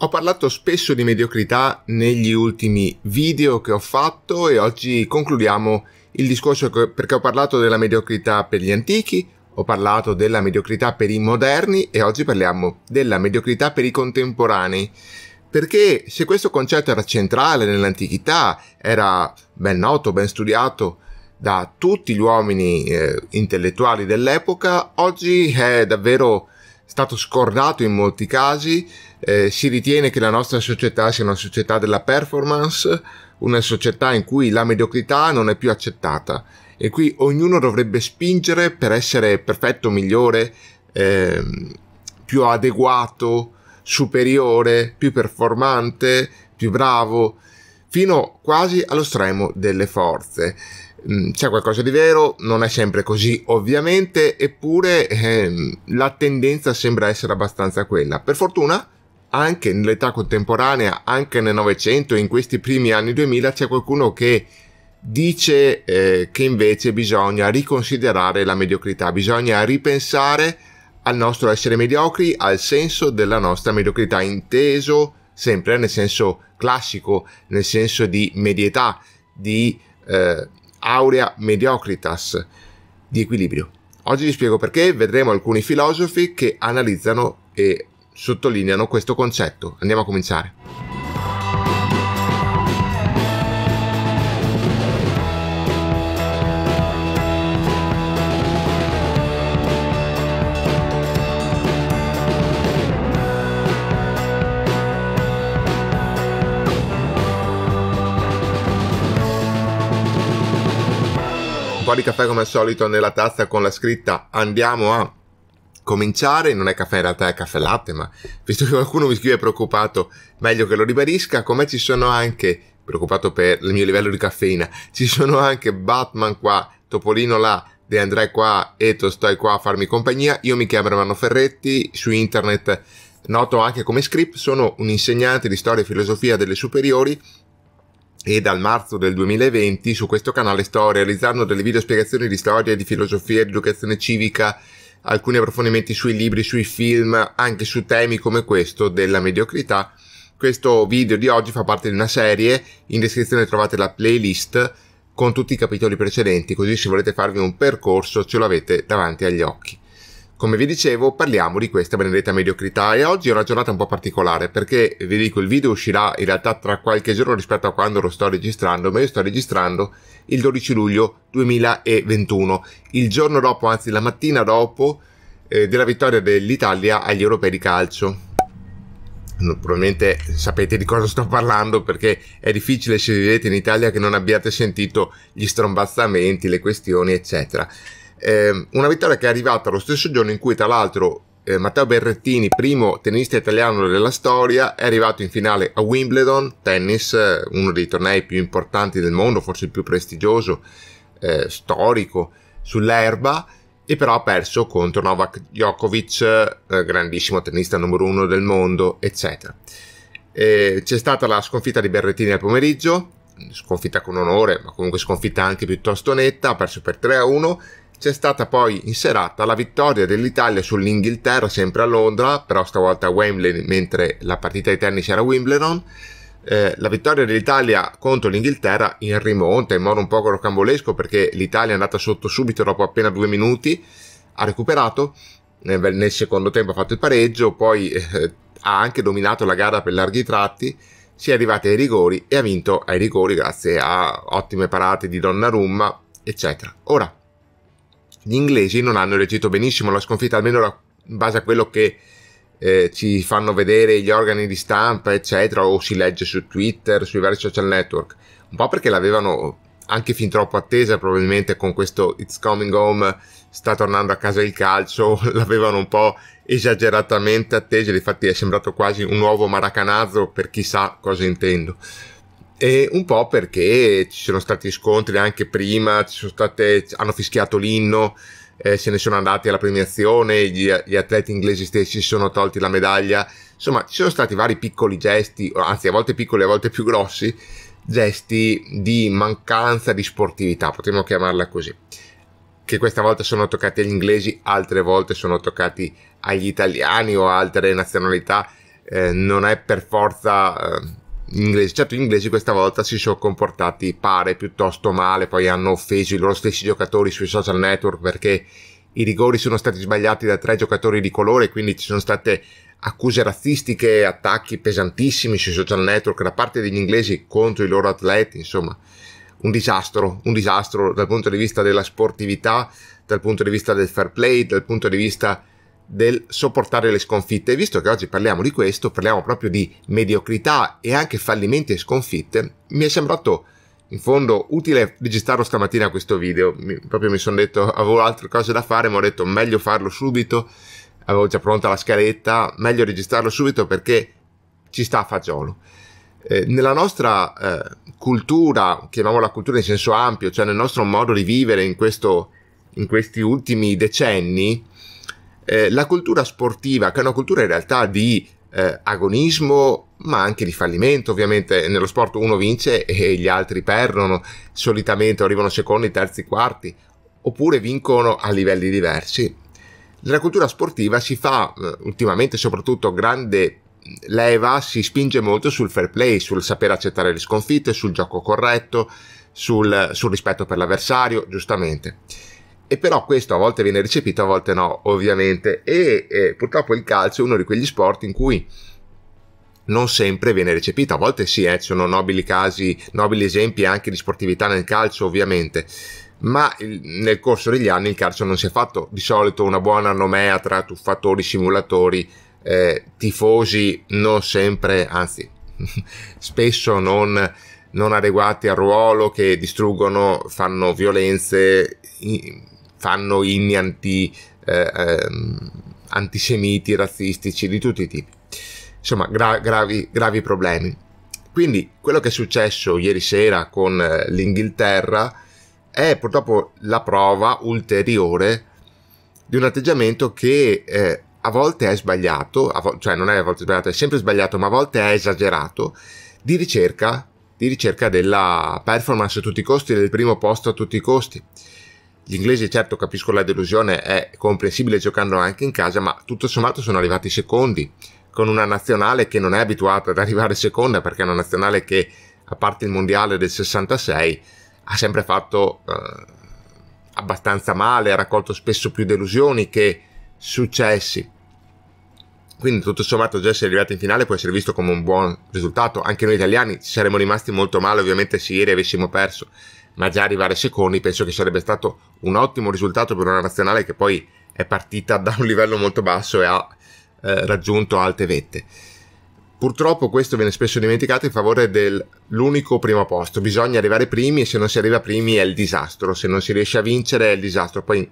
Ho parlato spesso di mediocrità negli ultimi video che ho fatto e oggi concludiamo il discorso perché ho parlato della mediocrità per gli antichi, ho parlato della mediocrità per i moderni e oggi parliamo della mediocrità per i contemporanei. Perché se questo concetto era centrale nell'antichità, era ben noto, ben studiato da tutti gli uomini eh, intellettuali dell'epoca, oggi è davvero stato scordato in molti casi eh, si ritiene che la nostra società sia una società della performance, una società in cui la mediocrità non è più accettata e qui ognuno dovrebbe spingere per essere perfetto, migliore, eh, più adeguato, superiore, più performante, più bravo, fino quasi allo stremo delle forze. Mm, c'è qualcosa di vero, non è sempre così ovviamente, eppure eh, la tendenza sembra essere abbastanza quella. Per fortuna anche nell'età contemporanea, anche nel Novecento in questi primi anni 2000 c'è qualcuno che dice eh, che invece bisogna riconsiderare la mediocrità, bisogna ripensare al nostro essere mediocri, al senso della nostra mediocrità, inteso sempre nel senso classico, nel senso di medietà, di eh, aurea mediocritas, di equilibrio. Oggi vi spiego perché, vedremo alcuni filosofi che analizzano e sottolineano questo concetto. Andiamo a cominciare. Un po' di caffè come al solito nella tazza con la scritta andiamo a cominciare, non è caffè in realtà è caffè latte, ma visto che qualcuno mi scrive preoccupato, meglio che lo ribadisca, come ci sono anche, preoccupato per il mio livello di caffeina, ci sono anche Batman qua, Topolino là, De André qua e Tostoi qua a farmi compagnia, io mi chiamo Romano Ferretti, su internet noto anche come script, sono un insegnante di storia e filosofia delle superiori e dal marzo del 2020 su questo canale sto realizzando delle video spiegazioni di storia, di filosofia, di educazione civica, alcuni approfondimenti sui libri, sui film, anche su temi come questo della mediocrità. Questo video di oggi fa parte di una serie, in descrizione trovate la playlist con tutti i capitoli precedenti, così se volete farvi un percorso ce l'avete davanti agli occhi. Come vi dicevo, parliamo di questa benedetta mediocrità e oggi è una giornata un po' particolare perché, vi dico, il video uscirà in realtà tra qualche giorno rispetto a quando lo sto registrando, ma io sto registrando il 12 luglio 2021, il giorno dopo, anzi la mattina dopo, eh, della vittoria dell'Italia agli europei di calcio probabilmente sapete di cosa sto parlando perché è difficile se vivete in Italia che non abbiate sentito gli strombazzamenti, le questioni, eccetera. Eh, una vittoria che è arrivata lo stesso giorno in cui tra l'altro eh, Matteo Berrettini, primo tennista italiano della storia, è arrivato in finale a Wimbledon, tennis, eh, uno dei tornei più importanti del mondo, forse il più prestigioso, eh, storico, sull'erba, e però ha perso contro Novak Djokovic, eh, grandissimo tennista numero uno del mondo, eccetera. c'è stata la sconfitta di Berrettini al pomeriggio, sconfitta con onore, ma comunque sconfitta anche piuttosto netta, ha perso per 3 a 1 c'è stata poi in serata la vittoria dell'Italia sull'Inghilterra, sempre a Londra, però stavolta a Wembley, mentre la partita di tennis era a Wimbledon. Eh, la vittoria dell'Italia contro l'Inghilterra in rimonta, in modo un po' rocambolesco, perché l'Italia è andata sotto subito dopo appena due minuti, ha recuperato, eh, nel secondo tempo ha fatto il pareggio, poi eh, ha anche dominato la gara per larghi tratti, si è arrivati ai rigori e ha vinto ai rigori grazie a ottime parate di Donnarumma, eccetera. Ora, gli inglesi non hanno reagito benissimo alla sconfitta, almeno la, in base a quello che eh, ci fanno vedere gli organi di stampa, eccetera, o si legge su Twitter, sui vari social network. Un po' perché l'avevano anche fin troppo attesa, probabilmente con questo It's Coming Home, sta tornando a casa il calcio, l'avevano un po' esageratamente attesa, infatti è sembrato quasi un nuovo maracanazzo per chissà cosa intendo. E un po' perché ci sono stati scontri anche prima, state, hanno fischiato l'inno, eh, se ne sono andati alla premiazione, gli, gli atleti inglesi stessi si sono tolti la medaglia, insomma ci sono stati vari piccoli gesti, anzi a volte piccoli, a volte più grossi, gesti di mancanza di sportività, potremmo chiamarla così, che questa volta sono toccati agli inglesi, altre volte sono toccati agli italiani o altre nazionalità, eh, non è per forza... Eh, gli inglesi. Certo, gli inglesi questa volta si sono comportati pare piuttosto male, poi hanno offeso i loro stessi giocatori sui social network perché i rigori sono stati sbagliati da tre giocatori di colore, quindi ci sono state accuse razzistiche, attacchi pesantissimi sui social network da parte degli inglesi contro i loro atleti, insomma, un disastro, un disastro dal punto di vista della sportività, dal punto di vista del fair play, dal punto di vista del sopportare le sconfitte. E visto che oggi parliamo di questo, parliamo proprio di mediocrità e anche fallimenti e sconfitte, mi è sembrato in fondo utile registrarlo stamattina questo video. Mi, proprio mi sono detto, avevo altre cose da fare, ma ho detto meglio farlo subito. Avevo già pronta la scaletta, meglio registrarlo subito perché ci sta a fagiolo. Eh, nella nostra eh, cultura, chiamiamola cultura in senso ampio, cioè nel nostro modo di vivere in, questo, in questi ultimi decenni, eh, la cultura sportiva, che è una cultura in realtà di eh, agonismo, ma anche di fallimento. Ovviamente nello sport uno vince e gli altri perdono, solitamente arrivano secondi, terzi, quarti, oppure vincono a livelli diversi. Nella cultura sportiva si fa eh, ultimamente soprattutto grande leva, si spinge molto sul fair play, sul sapere accettare le sconfitte, sul gioco corretto, sul, sul rispetto per l'avversario, giustamente e però questo a volte viene recepito, a volte no, ovviamente. E eh, purtroppo il calcio è uno di quegli sport in cui non sempre viene recepito, a volte sì, eh, ci sono nobili casi, nobili esempi anche di sportività nel calcio, ovviamente. Ma il, nel corso degli anni il calcio non si è fatto di solito una buona nomea tra tuffatori, simulatori, eh, tifosi, non sempre, anzi, spesso non non adeguati al ruolo, che distruggono, fanno violenze, fanno inni anti, eh, eh, antisemiti, razzistici di tutti i tipi. Insomma, gra- gravi, gravi problemi. Quindi quello che è successo ieri sera con eh, l'Inghilterra è purtroppo la prova ulteriore di un atteggiamento che eh, a volte è sbagliato, vo- cioè non è a volte sbagliato, è sempre sbagliato, ma a volte è esagerato, di ricerca, di ricerca della performance a tutti i costi, del primo posto a tutti i costi. Gli inglesi, certo, capisco la delusione, è comprensibile giocando anche in casa, ma tutto sommato sono arrivati secondi, con una nazionale che non è abituata ad arrivare seconda, perché è una nazionale che, a parte il mondiale del 66, ha sempre fatto eh, abbastanza male, ha raccolto spesso più delusioni che successi. Quindi tutto sommato già essere arrivati in finale può essere visto come un buon risultato. Anche noi italiani ci saremmo rimasti molto male ovviamente se ieri avessimo perso ma già arrivare secondi penso che sarebbe stato un ottimo risultato per una nazionale che poi è partita da un livello molto basso e ha eh, raggiunto alte vette. Purtroppo questo viene spesso dimenticato in favore dell'unico primo posto. Bisogna arrivare primi e se non si arriva primi è il disastro. Se non si riesce a vincere è il disastro. Poi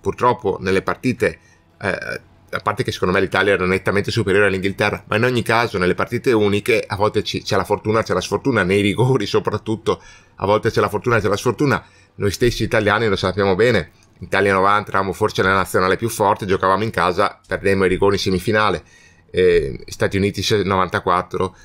purtroppo nelle partite eh, a parte che secondo me l'Italia era nettamente superiore all'Inghilterra, ma in ogni caso nelle partite uniche a volte c'è la fortuna, c'è la sfortuna, nei rigori soprattutto, a volte c'è la fortuna, c'è la sfortuna. Noi stessi italiani lo sappiamo bene, Italia 90 eravamo forse la nazionale più forte, giocavamo in casa, perdemmo i rigori in semifinale, eh, Stati Uniti 94,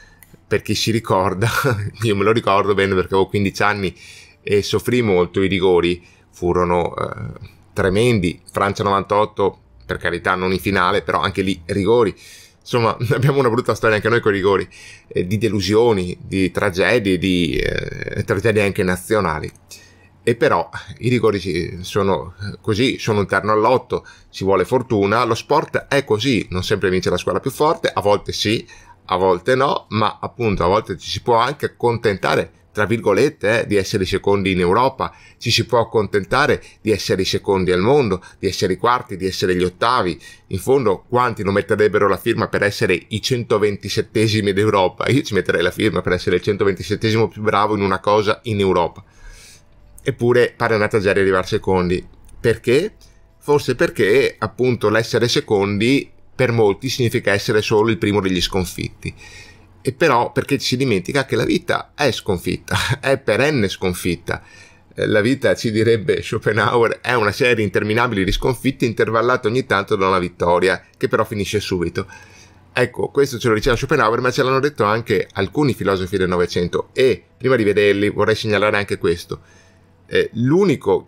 per chi si ricorda, io me lo ricordo bene perché avevo 15 anni e soffrì molto i rigori, furono eh, tremendi, Francia 98 per carità non in finale, però anche lì rigori. Insomma, abbiamo una brutta storia anche noi con i rigori, eh, di delusioni, di tragedie, di eh, tragedie anche nazionali. E però i rigori sono eh, così, sono un terno all'otto, ci vuole fortuna, lo sport è così, non sempre vince la squadra più forte, a volte sì, a volte no, ma appunto a volte ci si può anche accontentare tra virgolette, eh, di essere i secondi in Europa, ci si può accontentare di essere i secondi al mondo, di essere i quarti, di essere gli ottavi. In fondo, quanti non metterebbero la firma per essere i 127 d'Europa? Io ci metterei la firma per essere il 127 più bravo in una cosa in Europa. Eppure pare una tragedia arrivare secondi. Perché? Forse perché appunto l'essere secondi per molti significa essere solo il primo degli sconfitti e però perché ci si dimentica che la vita è sconfitta, è perenne sconfitta. Eh, la vita, ci direbbe Schopenhauer, è una serie interminabile di sconfitte intervallata ogni tanto da una vittoria, che però finisce subito. Ecco, questo ce lo diceva Schopenhauer, ma ce l'hanno detto anche alcuni filosofi del Novecento e prima di vederli vorrei segnalare anche questo. Eh, l'unico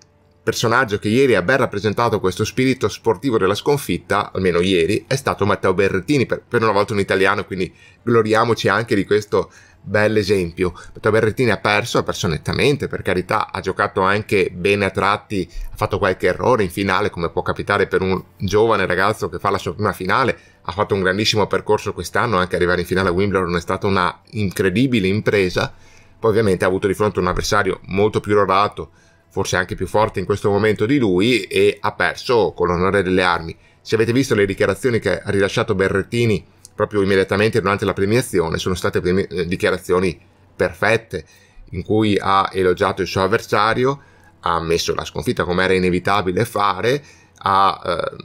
personaggio che ieri ha ben rappresentato questo spirito sportivo della sconfitta, almeno ieri, è stato Matteo Berrettini, per, per una volta un italiano, quindi gloriamoci anche di questo bell'esempio. Matteo Berrettini ha perso, ha perso nettamente, per carità, ha giocato anche bene a tratti, ha fatto qualche errore in finale, come può capitare per un giovane ragazzo che fa la sua prima finale, ha fatto un grandissimo percorso quest'anno, anche arrivare in finale a Wimbledon è stata una incredibile impresa, poi ovviamente ha avuto di fronte un avversario molto più rodato, forse anche più forte in questo momento di lui e ha perso con l'onore delle armi. Se avete visto le dichiarazioni che ha rilasciato Berrettini proprio immediatamente durante la premiazione, sono state premi- eh, dichiarazioni perfette in cui ha elogiato il suo avversario, ha ammesso la sconfitta come era inevitabile fare, ha eh,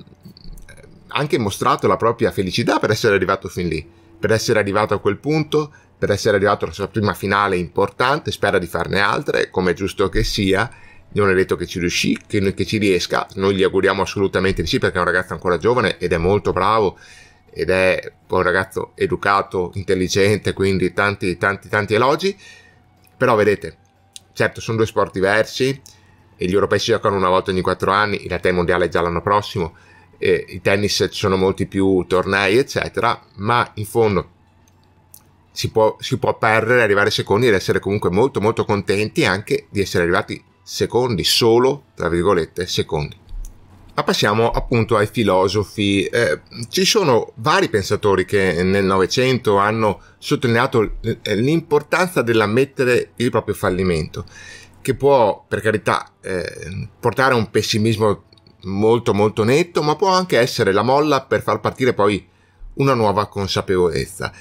anche mostrato la propria felicità per essere arrivato fin lì, per essere arrivato a quel punto, per essere arrivato alla sua prima finale importante, spera di farne altre, come è giusto che sia, non è detto che ci riuscì, che, che ci riesca, noi gli auguriamo assolutamente di sì perché è un ragazzo ancora giovane ed è molto bravo ed è un ragazzo educato, intelligente, quindi tanti, tanti, tanti elogi. Però vedete, certo sono due sport diversi, gli europei si giocano una volta ogni quattro anni, il realtà mondiale è già l'anno prossimo, eh, i tennis ci sono molti più tornei, eccetera, ma in fondo si può, si può perdere, arrivare secondi ed essere comunque molto molto contenti anche di essere arrivati secondi, solo, tra virgolette, secondi. Ma passiamo appunto ai filosofi. Eh, ci sono vari pensatori che nel Novecento hanno sottolineato eh, l'importanza dell'ammettere il proprio fallimento, che può, per carità, eh, portare a un pessimismo molto molto netto, ma può anche essere la molla per far partire poi una nuova consapevolezza.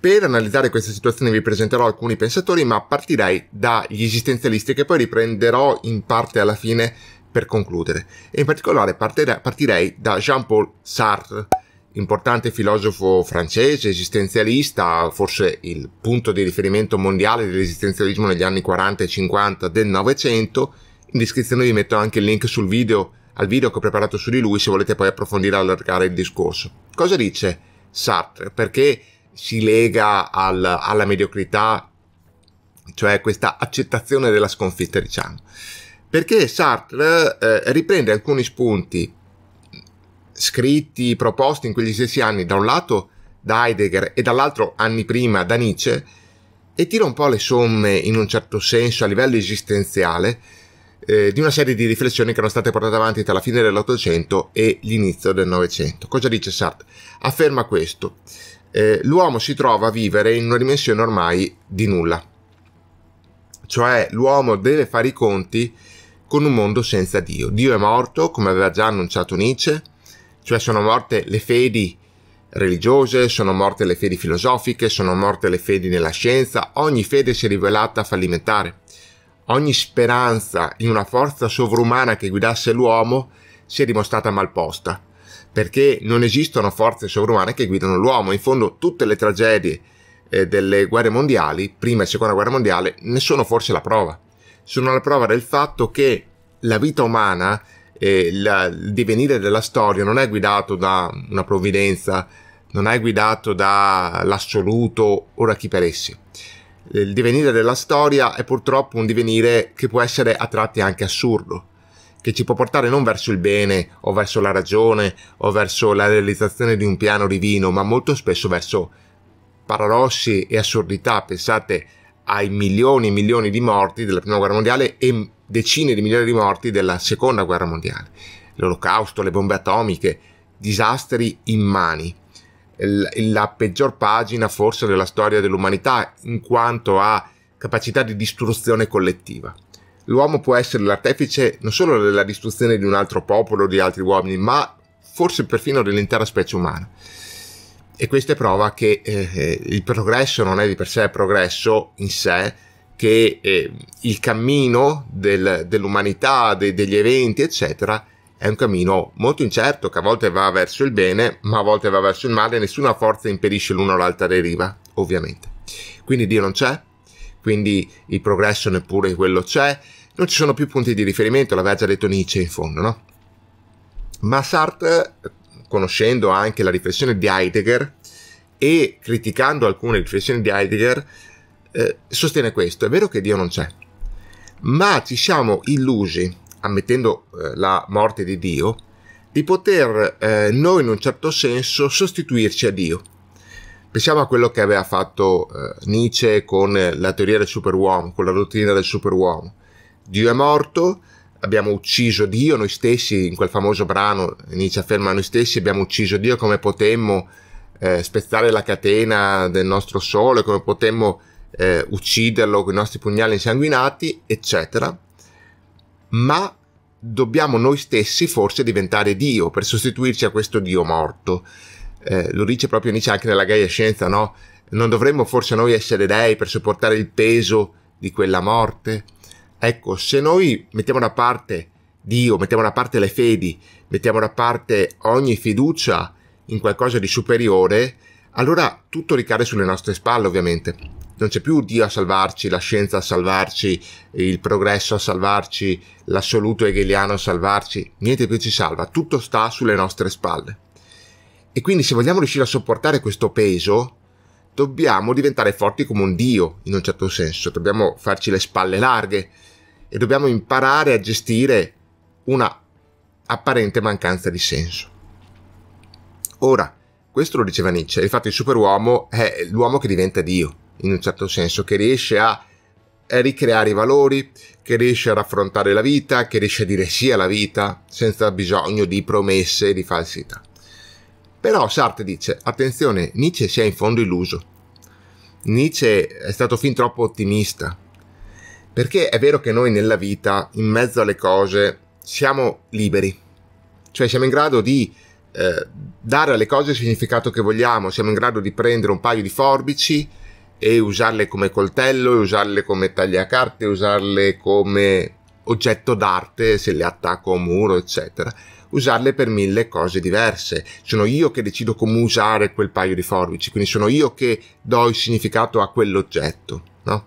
Per analizzare questa situazione vi presenterò alcuni pensatori, ma partirei dagli esistenzialisti che poi riprenderò in parte alla fine per concludere. E in particolare partirei da Jean-Paul Sartre, importante filosofo francese, esistenzialista, forse il punto di riferimento mondiale dell'esistenzialismo negli anni 40 e 50 del Novecento. In descrizione vi metto anche il link sul video, al video che ho preparato su di lui se volete poi approfondire e allargare il discorso. Cosa dice Sartre? Perché si lega al, alla mediocrità, cioè questa accettazione della sconfitta, diciamo. Perché Sartre eh, riprende alcuni spunti scritti, proposti in quegli stessi anni, da un lato da Heidegger e dall'altro anni prima da Nietzsche, e tira un po' le somme in un certo senso a livello esistenziale eh, di una serie di riflessioni che erano state portate avanti tra la fine dell'Ottocento e l'inizio del Novecento. Cosa dice Sartre? Afferma questo eh, l'uomo si trova a vivere in una dimensione ormai di nulla. Cioè l'uomo deve fare i conti con un mondo senza Dio. Dio è morto, come aveva già annunciato Nietzsche, cioè sono morte le fedi religiose, sono morte le fedi filosofiche, sono morte le fedi nella scienza, ogni fede si è rivelata fallimentare. Ogni speranza in una forza sovrumana che guidasse l'uomo si è dimostrata malposta perché non esistono forze sovrumane che guidano l'uomo. In fondo tutte le tragedie eh, delle guerre mondiali, prima e seconda guerra mondiale, ne sono forse la prova. Sono la prova del fatto che la vita umana e eh, la, il divenire della storia non è guidato da una provvidenza, non è guidato dall'assoluto o da chi per essi. Il divenire della storia è purtroppo un divenire che può essere a tratti anche assurdo, che ci può portare non verso il bene o verso la ragione o verso la realizzazione di un piano divino, ma molto spesso verso paradossi e assurdità. Pensate ai milioni e milioni di morti della Prima Guerra Mondiale e decine di milioni di morti della Seconda Guerra Mondiale. L'olocausto, le bombe atomiche, disastri immani. La peggior pagina forse della storia dell'umanità in quanto a capacità di distruzione collettiva l'uomo può essere l'artefice non solo della distruzione di un altro popolo o di altri uomini, ma forse perfino dell'intera specie umana. E questa è prova che eh, il progresso non è di per sé progresso in sé, che eh, il cammino del, dell'umanità, de, degli eventi, eccetera, è un cammino molto incerto che a volte va verso il bene, ma a volte va verso il male, nessuna forza impedisce l'una o l'altra deriva, ovviamente. Quindi Dio non c'è, quindi il progresso neppure quello c'è, non ci sono più punti di riferimento, l'aveva già detto Nietzsche in fondo, no? Ma Sartre, conoscendo anche la riflessione di Heidegger e criticando alcune riflessioni di Heidegger, eh, sostiene questo. È vero che Dio non c'è, ma ci siamo illusi, ammettendo eh, la morte di Dio, di poter eh, noi in un certo senso sostituirci a Dio. Pensiamo a quello che aveva fatto eh, Nietzsche con la teoria del superuomo, con la dottrina del superuomo. Dio è morto, abbiamo ucciso Dio, noi stessi in quel famoso brano inizia afferma noi stessi abbiamo ucciso Dio come potemmo eh, spezzare la catena del nostro sole, come potemmo eh, ucciderlo con i nostri pugnali insanguinati, eccetera. Ma dobbiamo noi stessi forse diventare Dio per sostituirci a questo Dio morto. Eh, lo dice proprio Nietzsche anche nella Gaia Scienza, no? Non dovremmo forse noi essere dei per sopportare il peso di quella morte? Ecco, se noi mettiamo da parte Dio, mettiamo da parte le fedi, mettiamo da parte ogni fiducia in qualcosa di superiore, allora tutto ricade sulle nostre spalle, ovviamente. Non c'è più Dio a salvarci, la scienza a salvarci, il progresso a salvarci, l'assoluto hegeliano a salvarci, niente più ci salva, tutto sta sulle nostre spalle. E quindi se vogliamo riuscire a sopportare questo peso, dobbiamo diventare forti come un Dio, in un certo senso, dobbiamo farci le spalle larghe, e dobbiamo imparare a gestire una apparente mancanza di senso. Ora, questo lo diceva Nietzsche, infatti il superuomo è l'uomo che diventa Dio, in un certo senso, che riesce a ricreare i valori, che riesce a raffrontare la vita, che riesce a dire sì alla vita, senza bisogno di promesse e di falsità. Però Sartre dice, attenzione, Nietzsche si è in fondo illuso. Nietzsche è stato fin troppo ottimista, perché è vero che noi nella vita, in mezzo alle cose, siamo liberi, cioè siamo in grado di eh, dare alle cose il significato che vogliamo, siamo in grado di prendere un paio di forbici e usarle come coltello, e usarle come tagliacarte, usarle come oggetto d'arte se le attacco a un muro, eccetera. Usarle per mille cose diverse. Sono io che decido come usare quel paio di forbici, quindi sono io che do il significato a quell'oggetto, no?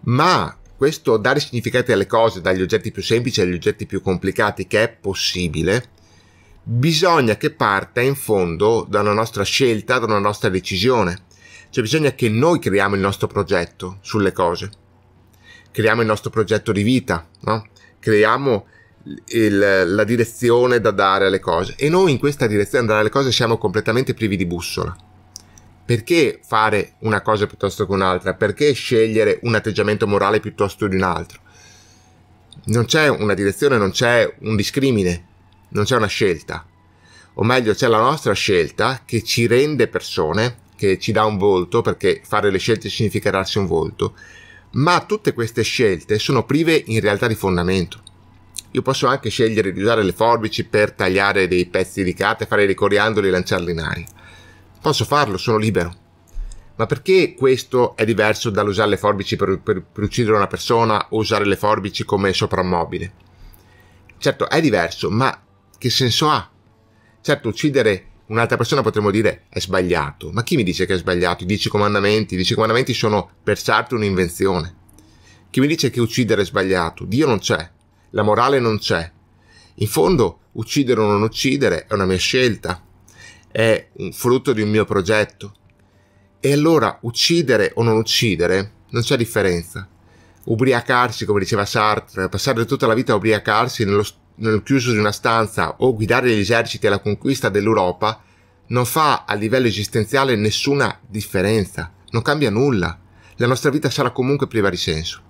Ma questo dare significati alle cose, dagli oggetti più semplici agli oggetti più complicati, che è possibile, bisogna che parta in fondo da una nostra scelta, da una nostra decisione. Cioè bisogna che noi creiamo il nostro progetto sulle cose. Creiamo il nostro progetto di vita, no? Creiamo il, la direzione da dare alle cose. E noi in questa direzione da dare alle cose siamo completamente privi di bussola perché fare una cosa piuttosto che un'altra? Perché scegliere un atteggiamento morale piuttosto di un altro? Non c'è una direzione, non c'è un discrimine, non c'è una scelta. O meglio, c'è la nostra scelta che ci rende persone, che ci dà un volto, perché fare le scelte significa darsi un volto, ma tutte queste scelte sono prive in realtà di fondamento. Io posso anche scegliere di usare le forbici per tagliare dei pezzi di carta, fare dei coriandoli e lanciarli in aria Posso farlo, sono libero. Ma perché questo è diverso dall'usare le forbici per, per, per uccidere una persona o usare le forbici come soprammobile? Certo, è diverso, ma che senso ha? Certo, uccidere un'altra persona potremmo dire è sbagliato, ma chi mi dice che è sbagliato? I dieci comandamenti, i dieci comandamenti sono per certo un'invenzione. Chi mi dice che uccidere è sbagliato? Dio non c'è, la morale non c'è. In fondo, uccidere o non uccidere è una mia scelta, è un frutto di un mio progetto. E allora uccidere o non uccidere non c'è differenza. Ubriacarsi, come diceva Sartre, passare tutta la vita a ubriacarsi nello, nel chiuso di una stanza o guidare gli eserciti alla conquista dell'Europa non fa a livello esistenziale nessuna differenza, non cambia nulla. La nostra vita sarà comunque priva di senso.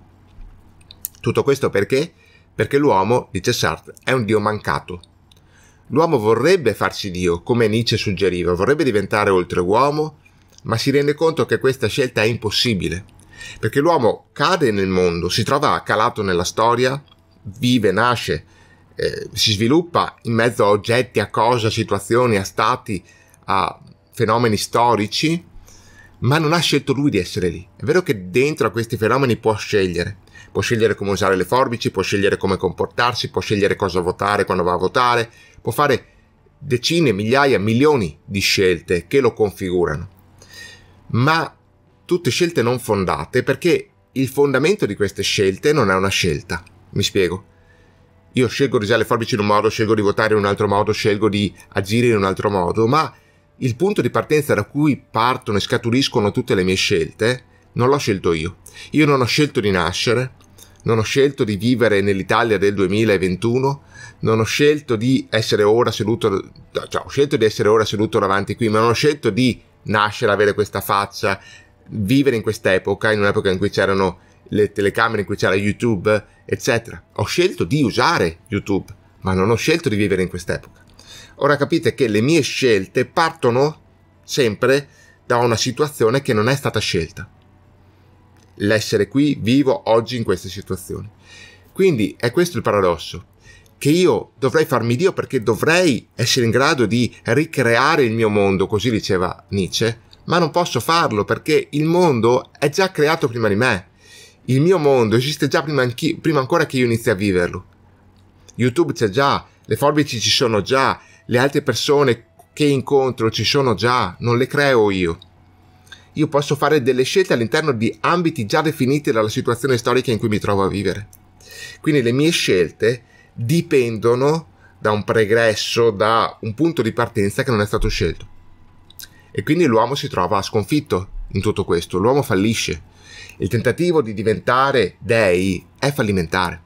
Tutto questo perché? Perché l'uomo, dice Sartre, è un dio mancato, L'uomo vorrebbe farsi Dio, come Nietzsche suggeriva, vorrebbe diventare oltreuomo, ma si rende conto che questa scelta è impossibile, perché l'uomo cade nel mondo, si trova calato nella storia, vive, nasce, eh, si sviluppa in mezzo a oggetti, a cose, a situazioni, a stati, a fenomeni storici, ma non ha scelto lui di essere lì. È vero che dentro a questi fenomeni può scegliere, può scegliere come usare le forbici, può scegliere come comportarsi, può scegliere cosa votare quando va a votare, può fare decine, migliaia, milioni di scelte che lo configurano. Ma tutte scelte non fondate perché il fondamento di queste scelte non è una scelta. Mi spiego. Io scelgo di usare le forbici in un modo, scelgo di votare in un altro modo, scelgo di agire in un altro modo, ma il punto di partenza da cui partono e scaturiscono tutte le mie scelte non l'ho scelto io. Io non ho scelto di nascere, non ho scelto di vivere nell'Italia del 2021, non ho scelto di essere ora seduto, cioè ho scelto di essere ora seduto davanti qui, ma non ho scelto di nascere, avere questa faccia, vivere in quest'epoca, in un'epoca in cui c'erano le telecamere, in cui c'era YouTube, eccetera. Ho scelto di usare YouTube, ma non ho scelto di vivere in quest'epoca. Ora capite che le mie scelte partono sempre da una situazione che non è stata scelta l'essere qui vivo oggi in queste situazioni. Quindi è questo il paradosso, che io dovrei farmi Dio perché dovrei essere in grado di ricreare il mio mondo, così diceva Nietzsche, ma non posso farlo perché il mondo è già creato prima di me. Il mio mondo esiste già prima, prima ancora che io inizi a viverlo. YouTube c'è già, le forbici ci sono già, le altre persone che incontro ci sono già, non le creo io io posso fare delle scelte all'interno di ambiti già definiti dalla situazione storica in cui mi trovo a vivere. Quindi le mie scelte dipendono da un pregresso, da un punto di partenza che non è stato scelto. E quindi l'uomo si trova sconfitto in tutto questo, l'uomo fallisce. Il tentativo di diventare dei è fallimentare.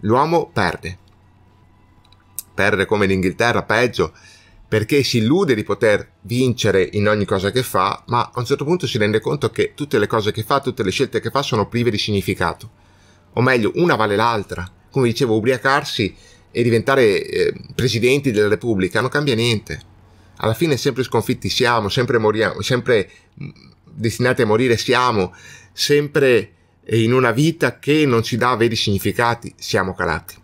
L'uomo perde. Perde come in Inghilterra, peggio, perché si illude di poter vincere in ogni cosa che fa, ma a un certo punto si rende conto che tutte le cose che fa, tutte le scelte che fa sono prive di significato. O meglio, una vale l'altra. Come dicevo, ubriacarsi e diventare eh, presidenti della Repubblica non cambia niente. Alla fine sempre sconfitti siamo, sempre moriamo, sempre mm, destinati a morire siamo, sempre eh, in una vita che non ci dà veri significati siamo calati.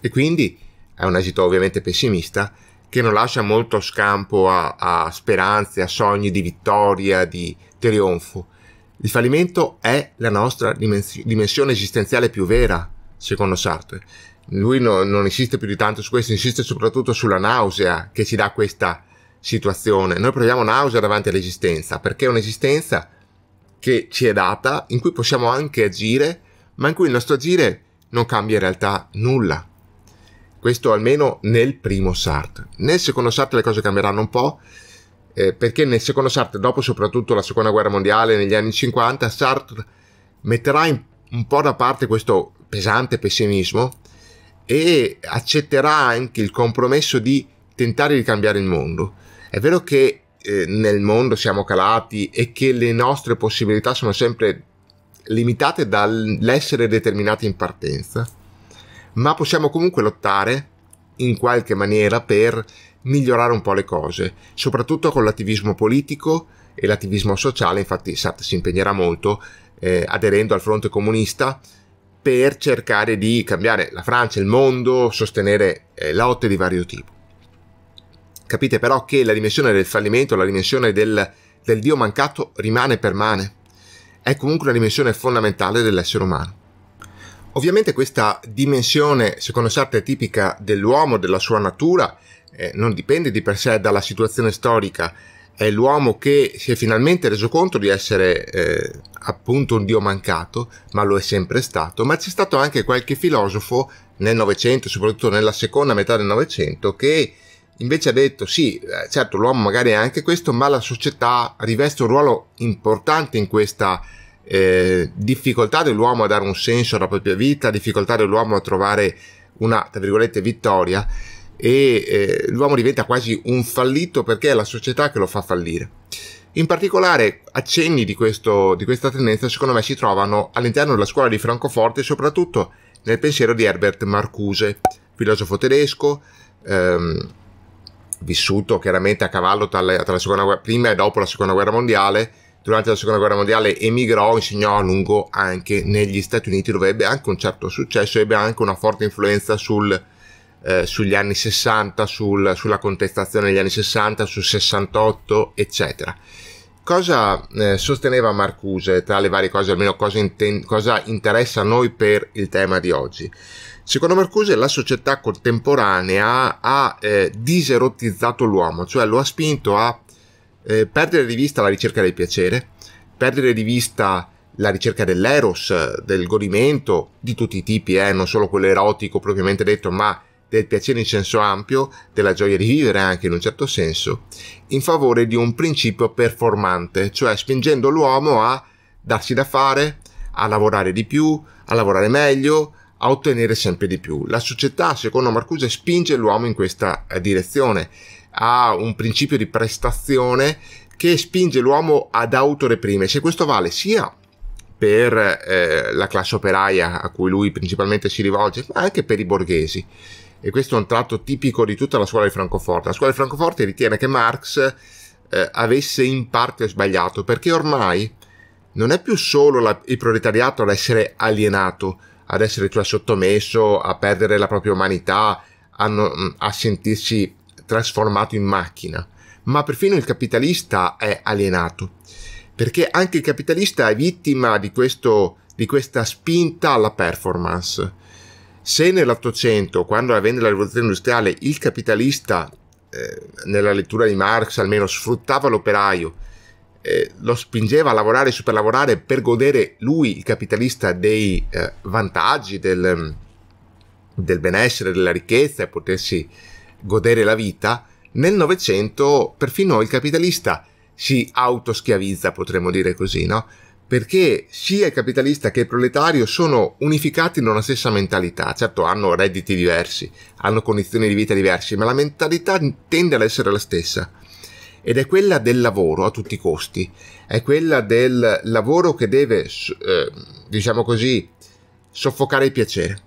E quindi è un esito ovviamente pessimista, che non lascia molto scampo a, a speranze, a sogni di vittoria, di trionfo. Il fallimento è la nostra dimensione esistenziale più vera, secondo Sartre. Lui no, non insiste più di tanto su questo, insiste soprattutto sulla nausea che ci dà questa situazione. Noi proviamo nausea davanti all'esistenza, perché è un'esistenza che ci è data, in cui possiamo anche agire, ma in cui il nostro agire non cambia in realtà nulla. Questo almeno nel primo Sartre. Nel secondo Sartre le cose cambieranno un po', eh, perché nel secondo Sartre, dopo soprattutto la seconda guerra mondiale negli anni 50, Sartre metterà in, un po' da parte questo pesante pessimismo e accetterà anche il compromesso di tentare di cambiare il mondo. È vero che eh, nel mondo siamo calati e che le nostre possibilità sono sempre limitate dall'essere determinate in partenza, ma possiamo comunque lottare in qualche maniera per migliorare un po' le cose, soprattutto con l'attivismo politico e l'attivismo sociale, infatti Sartre si impegnerà molto eh, aderendo al fronte comunista per cercare di cambiare la Francia, il mondo, sostenere eh, lotte di vario tipo. Capite però che la dimensione del fallimento, la dimensione del, del Dio mancato rimane e permane, è comunque una dimensione fondamentale dell'essere umano. Ovviamente questa dimensione, secondo Sartre, è tipica dell'uomo, della sua natura, eh, non dipende di per sé dalla situazione storica, è l'uomo che si è finalmente reso conto di essere eh, appunto un dio mancato, ma lo è sempre stato, ma c'è stato anche qualche filosofo nel Novecento, soprattutto nella seconda metà del Novecento, che invece ha detto sì, eh, certo l'uomo magari è anche questo, ma la società riveste un ruolo importante in questa eh, difficoltà dell'uomo a dare un senso alla propria vita, difficoltà dell'uomo a trovare una, tra virgolette, vittoria e eh, l'uomo diventa quasi un fallito perché è la società che lo fa fallire. In particolare accenni di, questo, di questa tendenza secondo me si trovano all'interno della scuola di Francoforte e soprattutto nel pensiero di Herbert Marcuse, filosofo tedesco, ehm, vissuto chiaramente a cavallo tra la, tra la guerra, prima e dopo la seconda guerra mondiale, durante la seconda guerra mondiale emigrò, insegnò a lungo anche negli Stati Uniti dove ebbe anche un certo successo, ebbe anche una forte influenza sul, eh, sugli anni 60, sul, sulla contestazione degli anni 60, sul 68 eccetera. Cosa eh, sosteneva Marcuse tra le varie cose, almeno cosa, inten- cosa interessa a noi per il tema di oggi? Secondo Marcuse la società contemporanea ha eh, diserotizzato l'uomo, cioè lo ha spinto a eh, perdere di vista la ricerca del piacere, perdere di vista la ricerca dell'eros, del godimento di tutti i tipi, eh, non solo quello erotico propriamente detto, ma del piacere in senso ampio, della gioia di vivere anche in un certo senso, in favore di un principio performante, cioè spingendo l'uomo a darsi da fare, a lavorare di più, a lavorare meglio, a ottenere sempre di più. La società, secondo Marcuse, spinge l'uomo in questa eh, direzione, ha un principio di prestazione che spinge l'uomo ad autoreprimersi e questo vale sia per eh, la classe operaia a cui lui principalmente si rivolge, ma anche per i borghesi. E questo è un tratto tipico di tutta la scuola di Francoforte. La scuola di Francoforte ritiene che Marx eh, avesse in parte sbagliato, perché ormai non è più solo la, il proletariato ad essere alienato, ad essere cioè sottomesso, a perdere la propria umanità, a, non, a sentirsi trasformato in macchina, ma perfino il capitalista è alienato, perché anche il capitalista è vittima di, questo, di questa spinta alla performance. Se nell'Ottocento, quando avvenne la rivoluzione industriale, il capitalista, eh, nella lettura di Marx almeno, sfruttava l'operaio, eh, lo spingeva a lavorare e superlavorare per godere lui, il capitalista, dei eh, vantaggi del, del benessere, della ricchezza e potersi godere la vita, nel Novecento perfino il capitalista si autoschiavizza, potremmo dire così, no? Perché sia il capitalista che il proletario sono unificati in una stessa mentalità. Certo, hanno redditi diversi, hanno condizioni di vita diverse, ma la mentalità tende ad essere la stessa. Ed è quella del lavoro a tutti i costi. È quella del lavoro che deve, eh, diciamo così, soffocare il piacere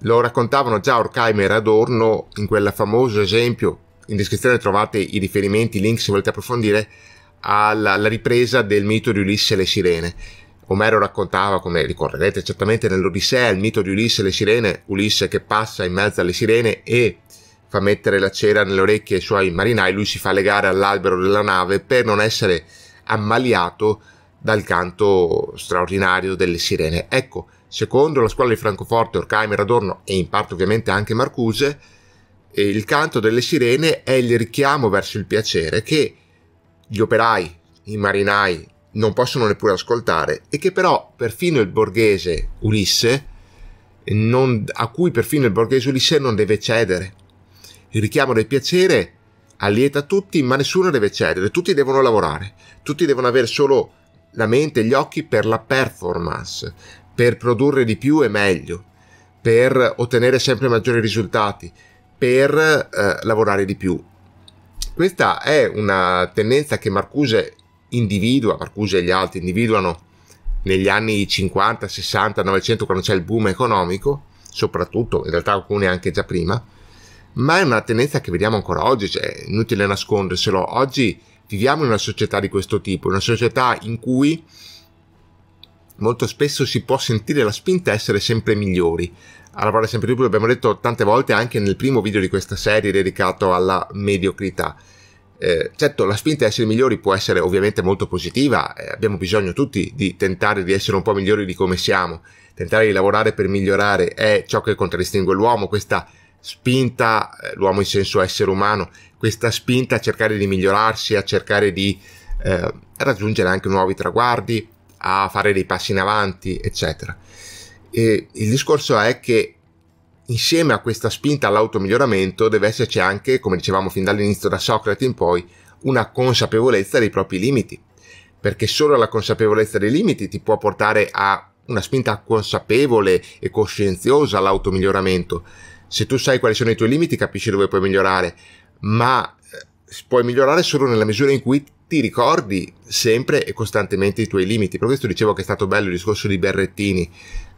lo raccontavano già Orkheimer e Adorno in quel famoso esempio, in descrizione trovate i riferimenti, i link se volete approfondire, alla, alla ripresa del mito di Ulisse e le sirene. Omero raccontava, come ricorderete certamente nell'Odissea, il mito di Ulisse e le sirene, Ulisse che passa in mezzo alle sirene e fa mettere la cera nelle orecchie ai suoi marinai, lui si fa legare all'albero della nave per non essere ammaliato dal canto straordinario delle sirene. Ecco, Secondo la scuola di Francoforte, Orkheimer, Adorno e in parte ovviamente anche Marcuse, eh, il canto delle sirene è il richiamo verso il piacere che gli operai, i marinai non possono neppure ascoltare e che però perfino il borghese Ulisse, non, a cui perfino il borghese Ulisse non deve cedere. Il richiamo del piacere allieta tutti, ma nessuno deve cedere, tutti devono lavorare, tutti devono avere solo la mente e gli occhi per la performance, per produrre di più e meglio, per ottenere sempre maggiori risultati, per eh, lavorare di più. Questa è una tendenza che Marcuse individua, Marcuse e gli altri individuano negli anni 50, 60, 900 quando c'è il boom economico, soprattutto, in realtà alcuni anche già prima, ma è una tendenza che vediamo ancora oggi, cioè è inutile nasconderselo, oggi viviamo in una società di questo tipo, una società in cui molto spesso si può sentire la spinta a essere sempre migliori, a lavorare sempre di più, l'abbiamo detto tante volte anche nel primo video di questa serie dedicato alla mediocrità. Eh, certo, la spinta a essere migliori può essere ovviamente molto positiva, eh, abbiamo bisogno tutti di tentare di essere un po' migliori di come siamo, tentare di lavorare per migliorare è ciò che contraddistingue l'uomo, questa spinta, eh, l'uomo in senso essere umano, questa spinta a cercare di migliorarsi, a cercare di eh, raggiungere anche nuovi traguardi, a fare dei passi in avanti, eccetera. E il discorso è che insieme a questa spinta all'automiglioramento deve esserci anche, come dicevamo fin dall'inizio da Socrate in poi, una consapevolezza dei propri limiti, perché solo la consapevolezza dei limiti ti può portare a una spinta consapevole e coscienziosa all'automiglioramento. Se tu sai quali sono i tuoi limiti, capisci dove puoi migliorare, ma puoi migliorare solo nella misura in cui ti ricordi sempre e costantemente i tuoi limiti. Per questo dicevo che è stato bello il discorso di Berrettini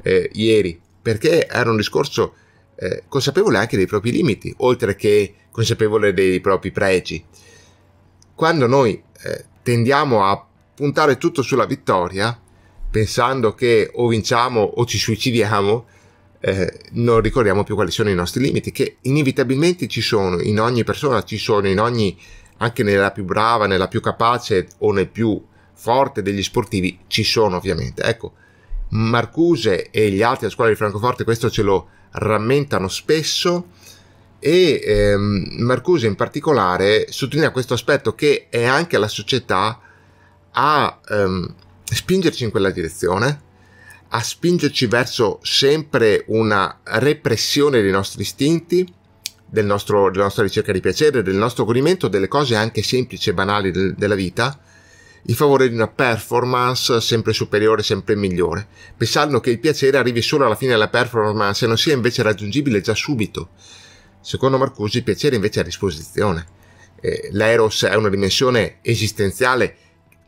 eh, ieri, perché era un discorso eh, consapevole anche dei propri limiti, oltre che consapevole dei propri pregi. Quando noi eh, tendiamo a puntare tutto sulla vittoria, pensando che o vinciamo o ci suicidiamo, eh, non ricordiamo più quali sono i nostri limiti, che inevitabilmente ci sono in ogni persona, ci sono in ogni, anche nella più brava, nella più capace o nel più forte degli sportivi, ci sono ovviamente. Ecco, Marcuse e gli altri a scuola di Francoforte questo ce lo rammentano spesso e ehm, Marcuse in particolare sottolinea questo aspetto che è anche la società a ehm, spingerci in quella direzione a spingerci verso sempre una repressione dei nostri istinti, del nostro, della nostra ricerca di piacere, del nostro godimento delle cose anche semplici e banali del, della vita, in favore di una performance sempre superiore, sempre migliore, pensando che il piacere arrivi solo alla fine della performance e non sia invece raggiungibile già subito. Secondo Marcusi il piacere invece è a disposizione. Eh, L'eros è una dimensione esistenziale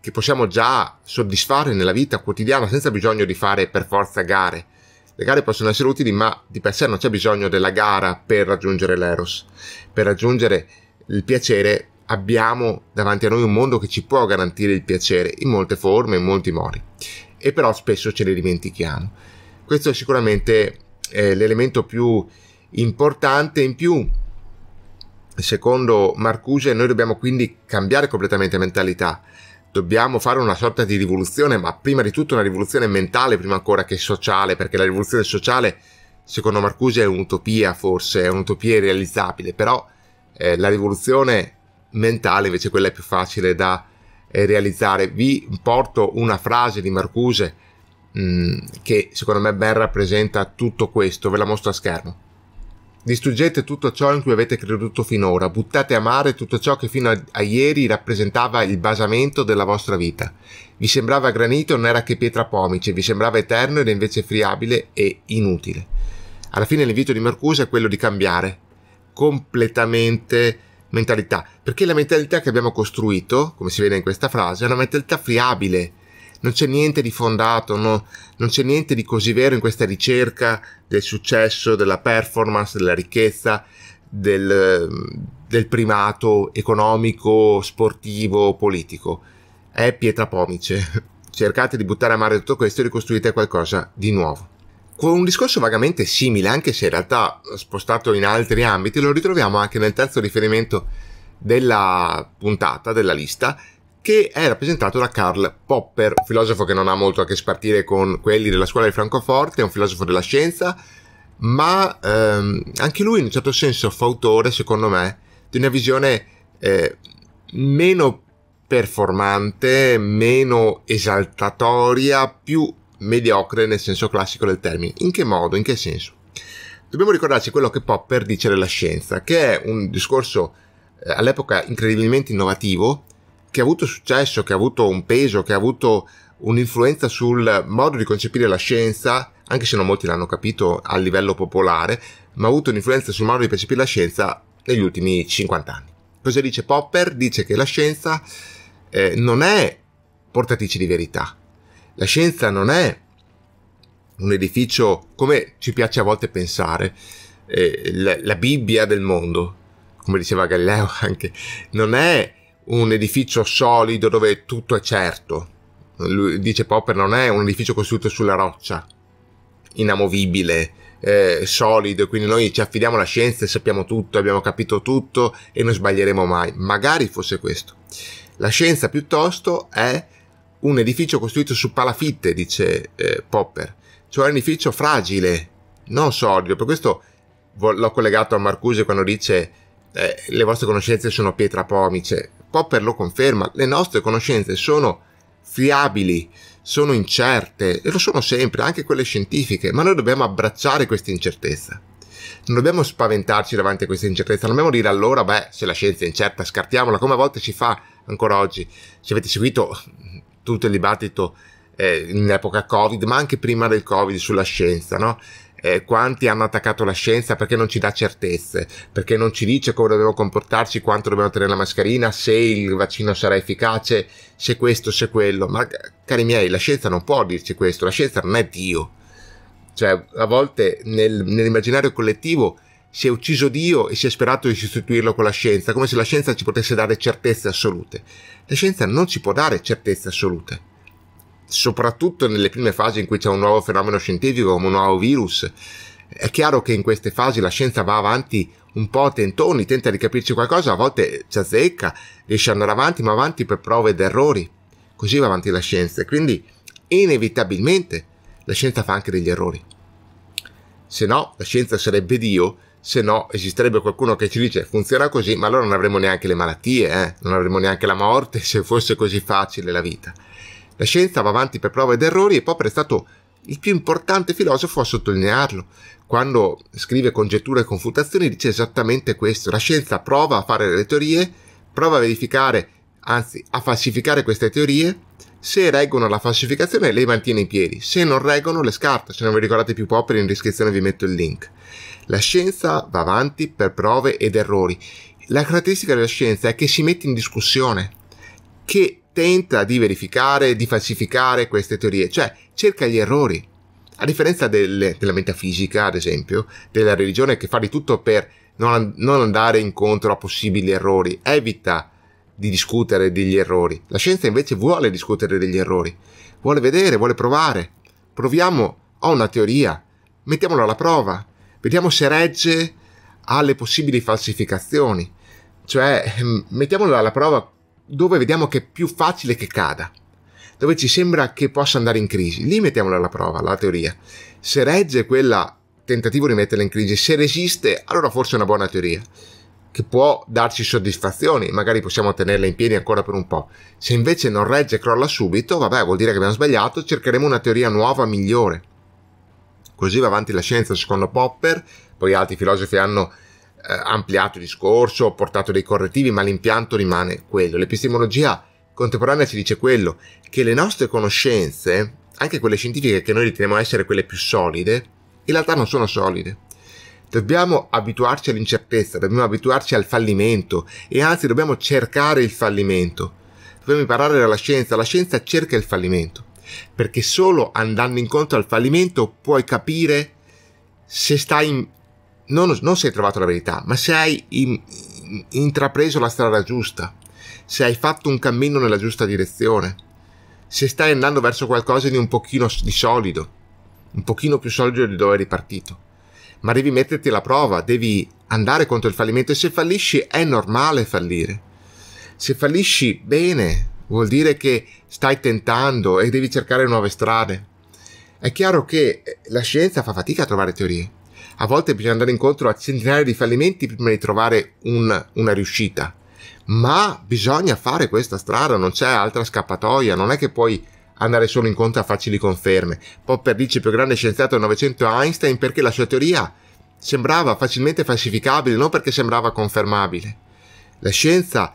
che possiamo già soddisfare nella vita quotidiana senza bisogno di fare per forza gare. Le gare possono essere utili, ma di per sé non c'è bisogno della gara per raggiungere l'eros. Per raggiungere il piacere abbiamo davanti a noi un mondo che ci può garantire il piacere in molte forme, in molti modi. E però spesso ce ne dimentichiamo. Questo è sicuramente eh, l'elemento più importante in più secondo Marcuse noi dobbiamo quindi cambiare completamente mentalità dobbiamo fare una sorta di rivoluzione, ma prima di tutto una rivoluzione mentale, prima ancora che sociale, perché la rivoluzione sociale, secondo Marcuse, è un'utopia forse, è un'utopia irrealizzabile, però eh, la rivoluzione mentale invece quella è più facile da eh, realizzare. Vi porto una frase di Marcuse mh, mm, che secondo me ben rappresenta tutto questo, ve la mostro a schermo. Distruggete tutto ciò in cui avete creduto finora, buttate a mare tutto ciò che fino a, a, ieri rappresentava il basamento della vostra vita. Vi sembrava granito, non era che pietra pomice, vi sembrava eterno ed invece friabile e inutile. Alla fine l'invito di Marcuse è quello di cambiare completamente mentalità, perché la mentalità che abbiamo costruito, come si vede in questa frase, è una mentalità friabile, non c'è niente di fondato, no? non c'è niente di così vero in questa ricerca del successo, della performance, della ricchezza, del, del primato economico, sportivo, politico. È pietra pomice. Cercate di buttare a mare tutto questo e ricostruite qualcosa di nuovo. Con un discorso vagamente simile, anche se in realtà spostato in altri ambiti, lo ritroviamo anche nel terzo riferimento della puntata, della lista, che è rappresentato da Karl Popper, un filosofo che non ha molto a che spartire con quelli della scuola di Francoforte, è un filosofo della scienza, ma ehm, anche lui in un certo senso fautore, secondo me, di una visione eh, meno performante, meno esaltatoria, più mediocre nel senso classico del termine. In che modo? In che senso? Dobbiamo ricordarci quello che Popper dice della scienza, che è un discorso eh, all'epoca incredibilmente innovativo, che ha avuto successo, che ha avuto un peso, che ha avuto un'influenza sul modo di concepire la scienza, anche se non molti l'hanno capito a livello popolare, ma ha avuto un'influenza sul modo di percepire la scienza negli ultimi 50 anni. Cosa dice Popper? Dice che la scienza eh, non è portatrice di verità. La scienza non è un edificio come ci piace a volte pensare, eh, la, la Bibbia del mondo, come diceva Galileo anche, non è un edificio solido dove tutto è certo. Lui dice Popper non è un edificio costruito sulla roccia, inamovibile, eh, solido, quindi noi ci affidiamo alla scienza e sappiamo tutto, abbiamo capito tutto e non sbaglieremo mai. Magari fosse questo. La scienza piuttosto è un edificio costruito su palafitte, dice eh, Popper, cioè un edificio fragile, non solido. Per questo l'ho collegato a Marcuse quando dice eh, le vostre conoscenze sono pietra pomice. Popper lo conferma, le nostre conoscenze sono fiabili, sono incerte e lo sono sempre, anche quelle scientifiche, ma noi dobbiamo abbracciare questa incertezza. Non dobbiamo spaventarci davanti a questa incertezza, non dobbiamo dire allora, beh, se la scienza è incerta, scartiamola, come a volte si fa ancora oggi. Se avete seguito tutto il dibattito eh, in epoca Covid, ma anche prima del Covid sulla scienza, no? eh, quanti hanno attaccato la scienza perché non ci dà certezze, perché non ci dice come dobbiamo comportarci, quanto dobbiamo tenere la mascherina, se il vaccino sarà efficace, se questo, se quello. Ma cari miei, la scienza non può dirci questo, la scienza non è Dio. Cioè, a volte nel, nell'immaginario collettivo si è ucciso Dio e si è sperato di sostituirlo con la scienza, come se la scienza ci potesse dare certezze assolute. La scienza non ci può dare certezze assolute soprattutto nelle prime fasi in cui c'è un nuovo fenomeno scientifico come un nuovo virus, è chiaro che in queste fasi la scienza va avanti un po' a tentoni, tenta di capirci qualcosa, a volte ci azzecca, riesce ad andare avanti, ma avanti per prove ed errori. Così va avanti la scienza, e quindi inevitabilmente la scienza fa anche degli errori. Se no, la scienza sarebbe Dio, se no esisterebbe qualcuno che ci dice funziona così, ma allora non avremmo neanche le malattie, eh? non avremmo neanche la morte se fosse così facile la vita. La scienza va avanti per prove ed errori e Popper è stato il più importante filosofo a sottolinearlo. Quando scrive congetture e confutazioni dice esattamente questo. La scienza prova a fare le teorie, prova a verificare, anzi a falsificare queste teorie. Se reggono la falsificazione le mantiene in piedi, se non reggono le scarta. Se non vi ricordate più Popper in descrizione vi metto il link. La scienza va avanti per prove ed errori. La caratteristica della scienza è che si mette in discussione, che tenta di verificare, di falsificare queste teorie, cioè cerca gli errori. A differenza del, della metafisica, ad esempio, della religione che fa di tutto per non, non andare incontro a possibili errori, evita di discutere degli errori. La scienza invece vuole discutere degli errori, vuole vedere, vuole provare. Proviamo, ho una teoria, mettiamola alla prova, vediamo se regge alle possibili falsificazioni. Cioè, mettiamola alla prova dove vediamo che è più facile che cada, dove ci sembra che possa andare in crisi. Lì mettiamola alla prova, la teoria. Se regge quel tentativo di metterla in crisi, se resiste, allora forse è una buona teoria, che può darci soddisfazioni, magari possiamo tenerla in piedi ancora per un po'. Se invece non regge e crolla subito, vabbè, vuol dire che abbiamo sbagliato, cercheremo una teoria nuova, migliore. Così va avanti la scienza, secondo Popper, poi altri filosofi hanno eh, ampliato il discorso, portato dei correttivi, ma l'impianto rimane quello. L'epistemologia contemporanea ci dice quello, che le nostre conoscenze, anche quelle scientifiche che noi riteniamo essere quelle più solide, in realtà non sono solide. Dobbiamo abituarci all'incertezza, dobbiamo abituarci al fallimento e anzi dobbiamo cercare il fallimento. Dobbiamo imparare dalla scienza, la scienza cerca il fallimento, perché solo andando incontro al fallimento puoi capire se stai non, non se hai trovato la verità, ma se hai in, intrapreso la strada giusta, se hai fatto un cammino nella giusta direzione, se stai andando verso qualcosa di un pochino di solido, un pochino più solido di dove eri partito. Ma devi metterti alla prova, devi andare contro il fallimento e se fallisci è normale fallire. Se fallisci bene, vuol dire che stai tentando e devi cercare nuove strade. È chiaro che eh, la scienza fa fatica a trovare teorie a volte bisogna andare incontro a centinaia di fallimenti prima di trovare un, una riuscita. Ma bisogna fare questa strada, non c'è altra scappatoia, non è che puoi andare solo incontro a facili conferme. Popper dice il più grande scienziato del Novecento Einstein perché la sua teoria sembrava facilmente falsificabile, non perché sembrava confermabile. La scienza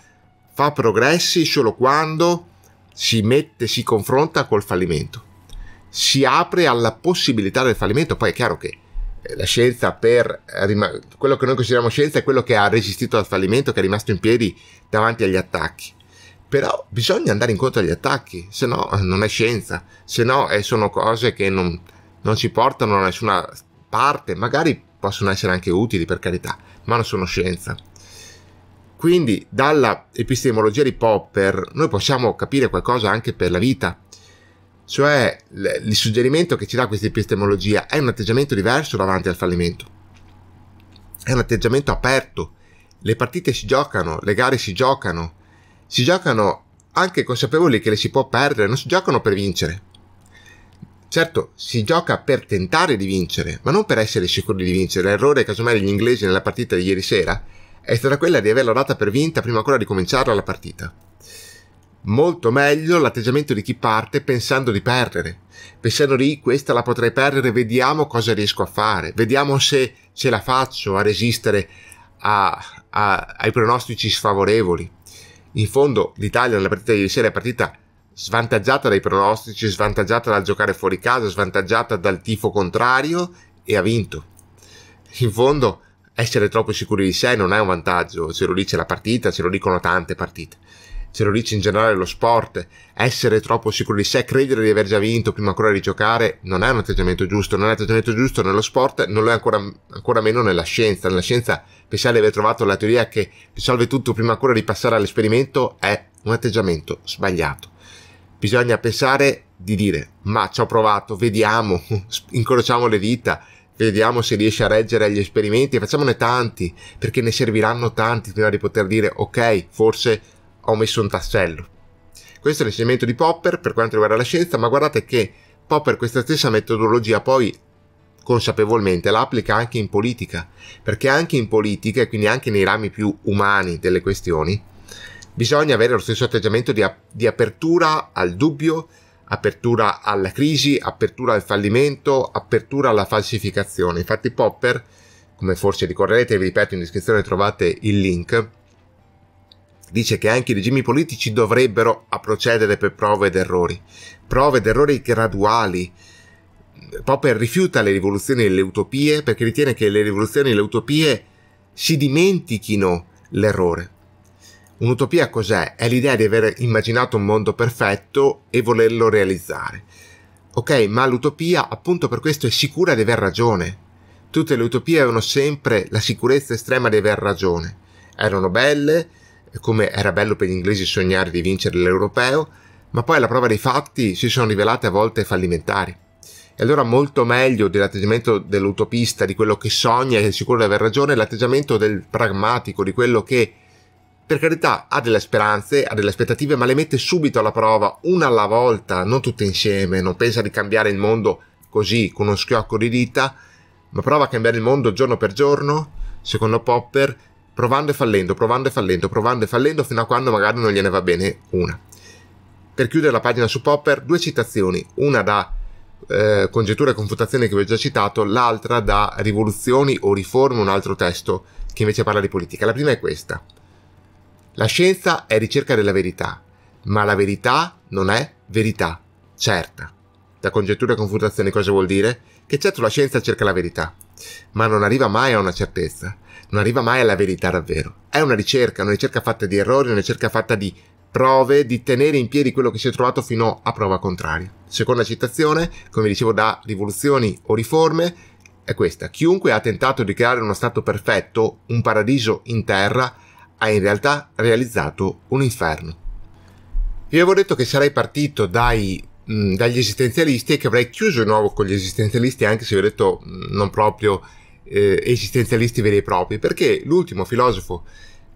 fa progressi solo quando si mette, si confronta col fallimento. Si apre alla possibilità del fallimento, poi è chiaro che la scienza per quello che noi consideriamo scienza è quello che ha resistito al fallimento, che è rimasto in piedi davanti agli attacchi. Però bisogna andare incontro agli attacchi, se no eh, non è scienza, se no è, eh, sono cose che non, non ci portano da nessuna parte, magari possono essere anche utili per carità, ma non sono scienza. Quindi dalla epistemologia di Popper noi possiamo capire qualcosa anche per la vita, cioè il suggerimento che ci dà questa epistemologia è un atteggiamento diverso davanti al fallimento. È un atteggiamento aperto. Le partite si giocano, le gare si giocano. Si giocano anche consapevoli che le si può perdere, non si giocano per vincere. Certo, si gioca per tentare di vincere, ma non per essere sicuri di vincere. L'errore, casomai, degli inglesi nella partita di ieri sera è stata quella di averla data per vinta prima ancora di cominciare la partita. Molto meglio l'atteggiamento di chi parte pensando di perdere, pensando di questa la potrei perdere, vediamo cosa riesco a fare, vediamo se ce la faccio a resistere a, a, ai pronostici sfavorevoli. In fondo l'Italia nella partita di ieri sera è partita svantaggiata dai pronostici, svantaggiata dal giocare fuori casa, svantaggiata dal tifo contrario e ha vinto. In fondo essere troppo sicuri di sé non è un vantaggio, ce lo dice la partita, ce lo dicono tante partite lo dice in generale lo sport, essere troppo sicuro di sé, credere di aver già vinto prima ancora di giocare, non è un atteggiamento giusto, non è un atteggiamento giusto nello sport, non lo è ancora, ancora meno nella scienza. Nella scienza pensare di aver trovato la teoria che risolve tutto prima ancora di passare all'esperimento è un atteggiamento sbagliato. Bisogna pensare di dire, ma ci ho provato, vediamo, incrociamo le dita, vediamo se riesce a reggere agli esperimenti, facciamone tanti, perché ne serviranno tanti prima di poter dire ok, forse ho messo un tassello. Questo è l'insegnamento di Popper per quanto riguarda la scienza, ma guardate che Popper questa stessa metodologia poi consapevolmente la applica anche in politica, perché anche in politica e quindi anche nei rami più umani delle questioni bisogna avere lo stesso atteggiamento di, ap- di apertura al dubbio, apertura alla crisi, apertura al fallimento, apertura alla falsificazione. Infatti Popper, come forse ricorderete, vi ripeto in descrizione trovate il link, dice che anche i regimi politici dovrebbero procedere per prove ed errori, prove ed errori graduali. Popper rifiuta le rivoluzioni e le utopie perché ritiene che le rivoluzioni e le utopie si dimentichino l'errore. Un'utopia cos'è? È l'idea di aver immaginato un mondo perfetto e volerlo realizzare. Ok, ma l'utopia appunto per questo è sicura di aver ragione. Tutte le utopie avevano sempre la sicurezza estrema di aver ragione. Erano belle, e come era bello per gli inglesi sognare di vincere l'Europeo, ma poi alla prova dei fatti si sono rivelate a volte fallimentari. E allora molto meglio dell'atteggiamento dell'utopista, di quello che sogna e è sicuro di aver ragione, l'atteggiamento del pragmatico, di quello che per carità ha delle speranze, ha delle aspettative, ma le mette subito alla prova, una alla volta, non tutte insieme, non pensa di cambiare il mondo così, con uno schiocco di dita, ma prova a cambiare il mondo giorno per giorno, secondo Popper, provando e fallendo, provando e fallendo, provando e fallendo fino a quando magari non gliene va bene una. Per chiudere la pagina su Popper, due citazioni, una da eh, congetture e confutazioni che vi ho già citato, l'altra da rivoluzioni o riforme, un altro testo che invece parla di politica. La prima è questa. La scienza è ricerca della verità, ma la verità non è verità certa. Da congetture e confutazioni cosa vuol dire? Che certo la scienza cerca la verità, ma non arriva mai a una certezza non arriva mai alla verità davvero. È una ricerca, una ricerca fatta di errori, una ricerca fatta di prove, di tenere in piedi quello che si è trovato fino a prova contraria. Seconda citazione, come dicevo, da rivoluzioni o riforme, è questa. Chiunque ha tentato di creare uno stato perfetto, un paradiso in terra, ha in realtà realizzato un inferno. Vi avevo detto che sarei partito dai, mh, dagli esistenzialisti e che avrei chiuso di nuovo con gli esistenzialisti, anche se vi ho detto mh, non proprio eh, esistenzialisti veri e propri, perché l'ultimo filosofo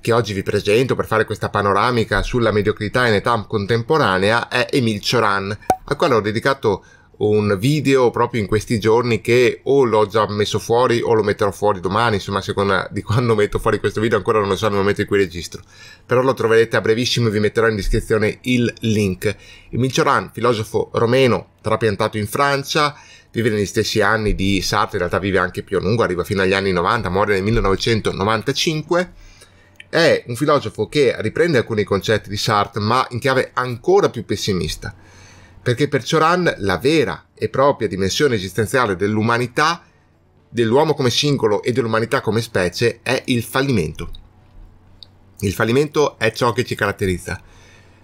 che oggi vi presento per fare questa panoramica sulla mediocrità in età contemporanea è Emil Cioran, al quale ho dedicato un video proprio in questi giorni che o l'ho già messo fuori o lo metterò fuori domani, insomma a seconda di quando metto fuori questo video ancora non lo so nel momento in cui registro, però lo troverete a brevissimo e vi metterò in descrizione il link. Emil Cioran, filosofo romeno trapiantato in Francia, vive negli stessi anni di Sartre, in realtà vive anche più a lungo, arriva fino agli anni 90, muore nel 1995. È un filosofo che riprende alcuni concetti di Sartre, ma in chiave ancora più pessimista, perché per Choran la vera e propria dimensione esistenziale dell'umanità, dell'uomo come singolo e dell'umanità come specie, è il fallimento. Il fallimento è ciò che ci caratterizza.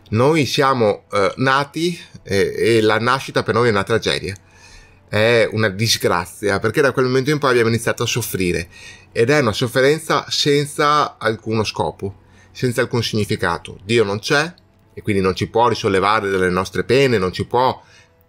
Noi siamo eh, nati eh, e la nascita per noi è una tragedia è una disgrazia perché da quel momento in poi abbiamo iniziato a soffrire ed è una sofferenza senza alcuno scopo, senza alcun significato. Dio non c'è e quindi non ci può risollevare dalle nostre pene, non ci può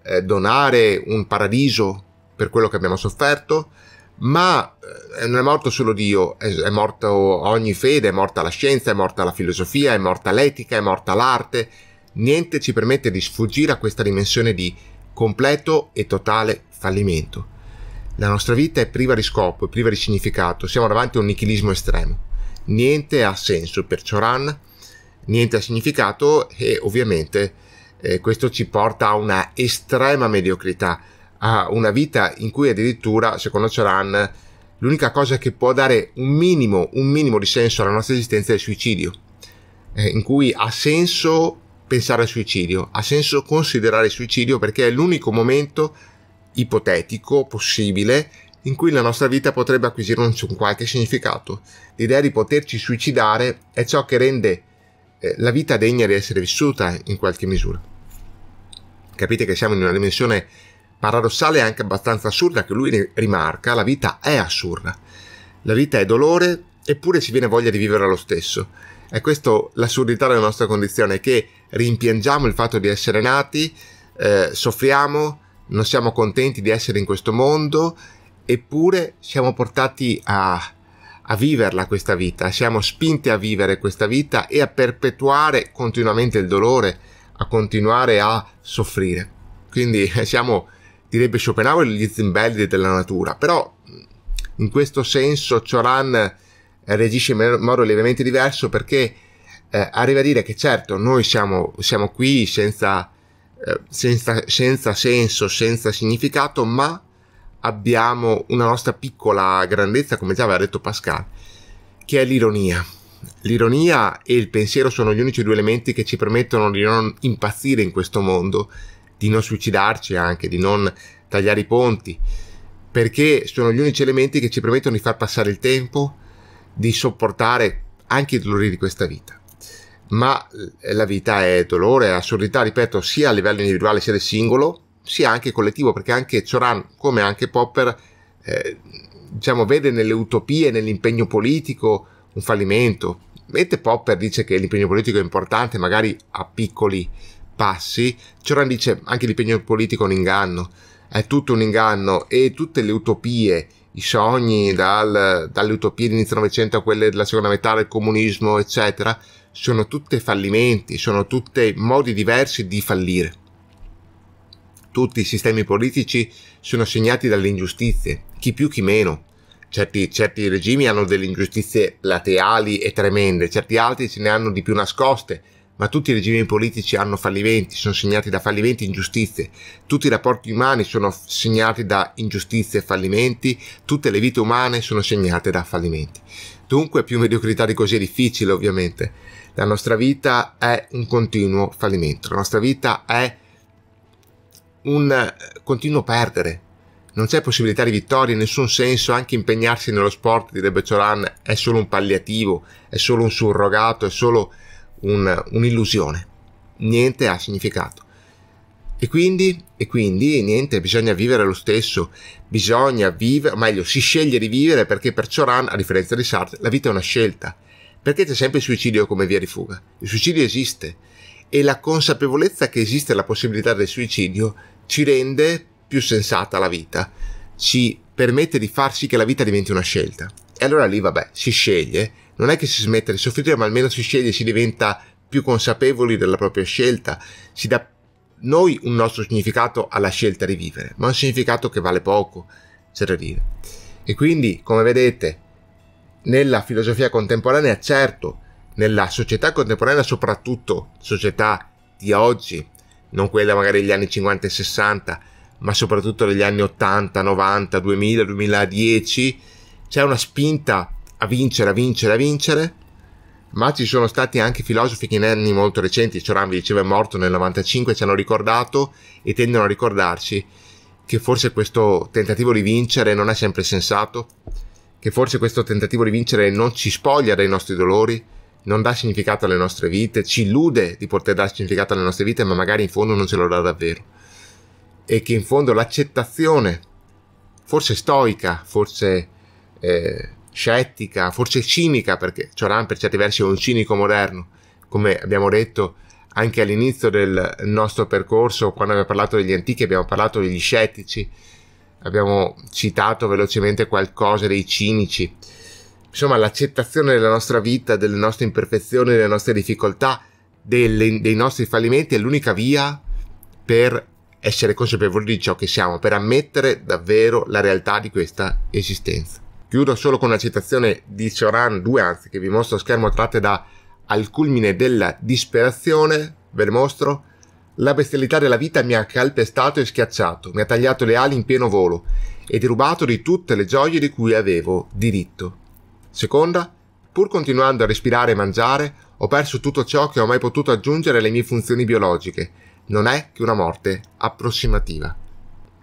eh, donare un paradiso per quello che abbiamo sofferto, ma eh, non è morto solo Dio, è, è morta ogni fede, è morta la scienza, è morta la filosofia, è morta l'etica, è morta l'arte. Niente ci permette di sfuggire a questa dimensione di completo e totale fallimento. La nostra vita è priva di scopo, e priva di significato, siamo davanti a un nichilismo estremo. Niente ha senso per Choran, niente ha significato e ovviamente eh, questo ci porta a una estrema mediocrità, a una vita in cui addirittura, secondo Choran, l'unica cosa che può dare un minimo, un minimo di senso alla nostra esistenza è il suicidio, eh, in cui ha senso pensare al suicidio, ha senso considerare il suicidio perché è l'unico momento ipotetico possibile in cui la nostra vita potrebbe acquisire un, qualche significato. L'idea di poterci suicidare è ciò che rende eh, la vita degna di essere vissuta in qualche misura. Capite che siamo in una dimensione paradossale e anche abbastanza assurda che lui rimarca, la vita è assurda. La vita è dolore, eppure ci viene voglia di vivere lo stesso. È questa l'assurdità della nostra condizione che rimpiangiamo il fatto di essere nati, eh, soffriamo, non siamo contenti di essere in questo mondo, eppure siamo portati a, a viverla questa vita, siamo spinti a vivere questa vita e a perpetuare continuamente il dolore, a continuare a soffrire. Quindi eh, siamo, direbbe Schopenhauer, gli zimbelli della natura, però in questo senso Choran eh, reagisce in modo lievemente diverso perché eh, arriva a dire che certo noi siamo, siamo qui senza, eh, senza, senza senso, senza significato, ma abbiamo una nostra piccola grandezza, come già aveva detto Pascal, che è l'ironia. L'ironia e il pensiero sono gli unici due elementi che ci permettono di non impazzire in questo mondo, di non suicidarci anche, di non tagliare i ponti, perché sono gli unici elementi che ci permettono di far passare il tempo, di sopportare anche i dolori di questa vita ma eh, la vita è dolore, assurdità, ripeto, sia a livello individuale sia del singolo, sia anche collettivo, perché anche Choran, come anche Popper, eh, diciamo, vede nelle utopie, nell'impegno politico un fallimento. Mentre Popper dice che l'impegno politico è importante, magari a piccoli passi, Choran dice anche l'impegno politico è un inganno, è tutto un inganno e tutte le utopie, i sogni dal, dalle utopie dell'inizio del Novecento a quelle della seconda metà del comunismo, eccetera, sono tutte fallimenti, sono tutti modi diversi di fallire. Tutti i sistemi politici sono segnati dalle ingiustizie, chi più chi meno. Certi, certi regimi hanno delle ingiustizie lateali e tremende, certi altri ce ne hanno di più nascoste, ma tutti i regimi politici hanno fallimenti, sono segnati da fallimenti e ingiustizie, tutti i rapporti umani sono segnati da ingiustizie e fallimenti, tutte le vite umane sono segnate da fallimenti. Dunque più mediocrità di così è difficile ovviamente. La nostra vita è un continuo fallimento, la nostra vita è un eh, continuo perdere. Non c'è possibilità di vittoria in nessun senso, anche impegnarsi nello sport, direbbe Cioran, è solo un palliativo, è solo un surrogato, è solo un, un'illusione. Niente ha significato. E quindi, e quindi niente, bisogna vivere lo stesso, bisogna vivere, o meglio, si sceglie di vivere perché per Cioran, a differenza di Sartre, la vita è una scelta. Perché c'è sempre il suicidio come via di fuga? Il suicidio esiste e la consapevolezza che esiste la possibilità del suicidio ci rende più sensata la vita, ci permette di far sì che la vita diventi una scelta. E allora lì, vabbè, si sceglie, non è che si smette di soffrire, ma almeno si sceglie, si diventa più consapevoli della propria scelta, si dà più noi un nostro significato alla scelta di vivere, ma un significato che vale poco, c'è da dire. E quindi, come vedete, nella filosofia contemporanea, certo, nella società contemporanea, soprattutto società di oggi, non quella magari degli anni 50 e 60, ma soprattutto degli anni 80, 90, 2000, 2010, c'è una spinta a vincere, a vincere, a vincere, ma ci sono stati anche filosofi che in anni molto recenti, Cioran vi diceva è morto nel 95, ci hanno ricordato e tendono a ricordarci che forse questo tentativo di vincere non è sempre sensato, che forse questo tentativo di vincere non ci spoglia dai nostri dolori, non dà significato alle nostre vite, ci illude di poter dare significato alle nostre vite, ma magari in fondo non ce lo dà davvero. E che in fondo l'accettazione, forse stoica, forse eh, scettica, forse cinica, perché Cioran per certi versi è un cinico moderno, come abbiamo detto anche all'inizio del nostro percorso, quando abbiamo parlato degli antichi, abbiamo parlato degli scettici, abbiamo citato velocemente qualcosa dei cinici. Insomma, l'accettazione della nostra vita, delle nostre imperfezioni, delle nostre difficoltà, delle, dei nostri fallimenti è l'unica via per essere consapevoli di ciò che siamo, per ammettere davvero la realtà di questa esistenza. Chiudo solo con una citazione di Cioran anzi, che vi mostro a schermo tratte da Al culmine della disperazione, ve le mostro, la bestialità della vita mi ha calpestato e schiacciato, mi ha tagliato le ali in pieno volo e derubato di tutte le gioie di cui avevo diritto. Seconda, pur continuando a respirare e mangiare, ho perso tutto ciò che ho mai potuto aggiungere alle mie funzioni biologiche. Non è che una morte approssimativa.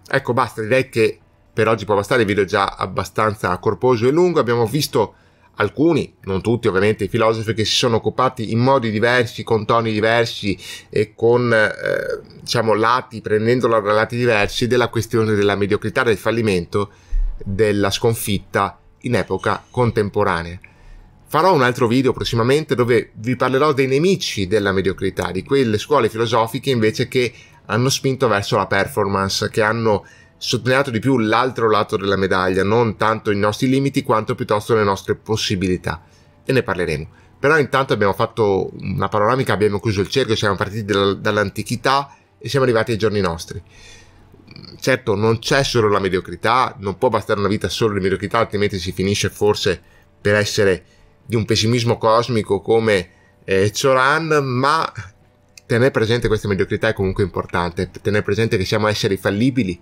Ecco, basta, direi che per oggi può bastare, il video è già abbastanza corposo e lungo, abbiamo visto alcuni, non tutti ovviamente, i filosofi che si sono occupati in modi diversi, con toni diversi e con eh, diciamo lati, prendendola da lati diversi, della questione della mediocrità, del fallimento, della sconfitta in epoca contemporanea. Farò un altro video prossimamente dove vi parlerò dei nemici della mediocrità, di quelle scuole filosofiche invece che hanno spinto verso la performance, che hanno sottolineato di più l'altro lato della medaglia, non tanto i nostri limiti quanto piuttosto le nostre possibilità. E ne parleremo. Però intanto abbiamo fatto una panoramica, abbiamo chiuso il cerchio, siamo partiti dall'antichità e siamo arrivati ai giorni nostri. Certo, non c'è solo la mediocrità, non può bastare una vita solo di mediocrità, altrimenti si finisce forse per essere di un pessimismo cosmico come eh, Zoran, ma tenere presente questa mediocrità è comunque importante, tenere presente che siamo esseri fallibili,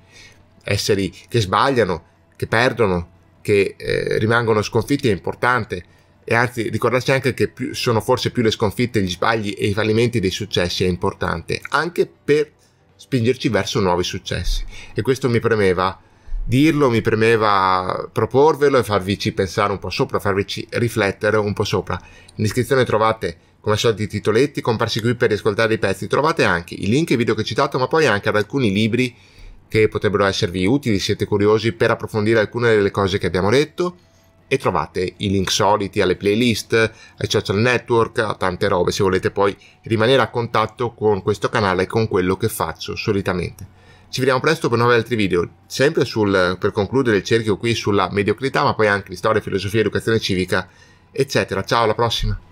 esseri che sbagliano, che perdono, che eh, rimangono sconfitti è importante e anzi ricordarci anche che più, sono forse più le sconfitte, gli sbagli e i fallimenti dei successi è importante, anche per spingerci verso nuovi successi. E questo mi premeva dirlo, mi premeva proporvelo e farvici pensare un po' sopra, farvici riflettere un po' sopra. In descrizione trovate come al solito i titoletti comparsi qui per riascoltare i pezzi, trovate anche i link ai video che ho citato, ma poi anche ad alcuni libri che potrebbero esservi utili, siete curiosi per approfondire alcune delle cose che abbiamo detto e trovate i link soliti alle playlist, ai social network, a tante robe se volete poi rimanere a contatto con questo canale e con quello che faccio solitamente. Ci vediamo presto per nuovi altri video, sempre sul, per concludere il cerchio qui sulla mediocrità, ma poi anche storia, filosofia, educazione civica, eccetera. Ciao, alla prossima!